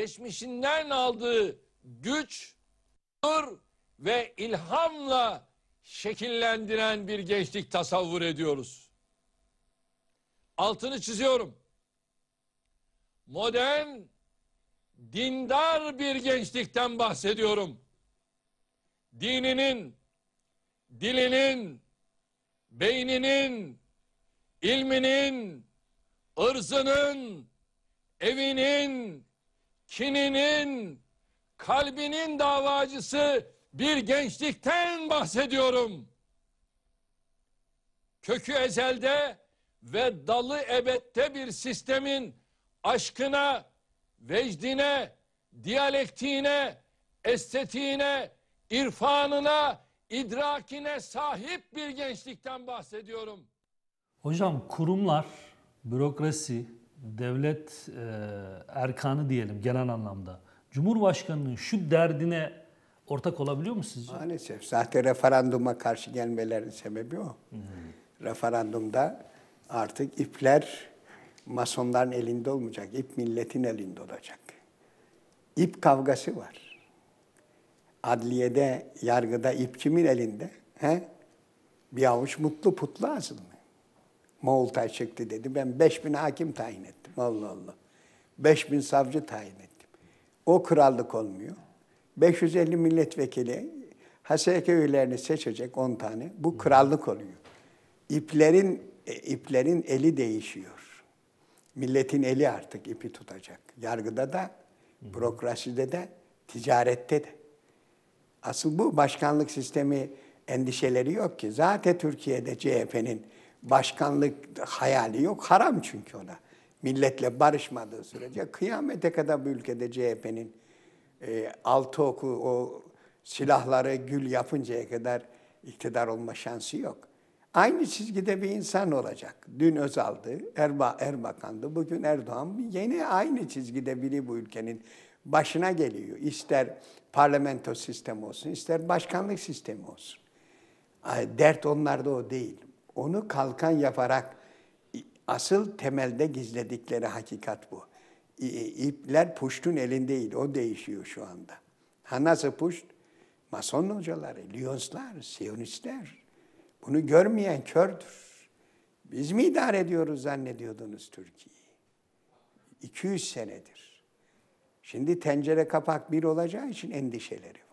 geçmişinden aldığı güç, dur ve ilhamla şekillendiren bir gençlik tasavvur ediyoruz. Altını çiziyorum. Modern, dindar bir gençlikten bahsediyorum. Dininin, dilinin, beyninin, ilminin, ırzının, evinin, kininin, kalbinin davacısı bir gençlikten bahsediyorum. Kökü ezelde ve dalı ebette bir sistemin aşkına, vecdine, diyalektiğine, estetiğine, irfanına, idrakine sahip bir gençlikten bahsediyorum. Hocam kurumlar, bürokrasi, devlet e, erkanı diyelim genel anlamda Cumhurbaşkanı'nın şu derdine ortak olabiliyor mu sizce? Maalesef. Zaten referanduma karşı gelmelerin sebebi o. Hmm. Referandumda artık ipler masonların elinde olmayacak. İp milletin elinde olacak. İp kavgası var. Adliyede, yargıda ip kimin elinde? He? Bir avuç mutlu putlu azınlık. Moğoltay çıktı dedi. Ben 5000 hakim tayin ettim. Allah Allah. 5000 savcı tayin ettim. O krallık olmuyor. 550 milletvekili HSK üyelerini seçecek 10 tane. Bu krallık oluyor. İplerin e, iplerin eli değişiyor. Milletin eli artık ipi tutacak. Yargıda da, bürokraside de, ticarette de. Asıl bu başkanlık sistemi endişeleri yok ki. Zaten Türkiye'de CHP'nin başkanlık hayali yok. Haram çünkü ona. Milletle barışmadığı sürece kıyamete kadar bu ülkede CHP'nin e, altı oku o silahları gül yapıncaya kadar iktidar olma şansı yok. Aynı çizgide bir insan olacak. Dün Özal'dı, Erba, Erbakan'dı, bugün Erdoğan. Yine aynı çizgide biri bu ülkenin başına geliyor. İster parlamento sistemi olsun, ister başkanlık sistemi olsun. Dert onlarda o değil. Onu kalkan yaparak asıl temelde gizledikleri hakikat bu. İpler Puşt'un elindeydi. O değişiyor şu anda. Ha nasıl Puşt? Mason hocaları, Lyonslar, Siyonistler. Bunu görmeyen kördür. Biz mi idare ediyoruz zannediyordunuz Türkiye'yi? 200 senedir. Şimdi tencere kapak bir olacağı için endişeleri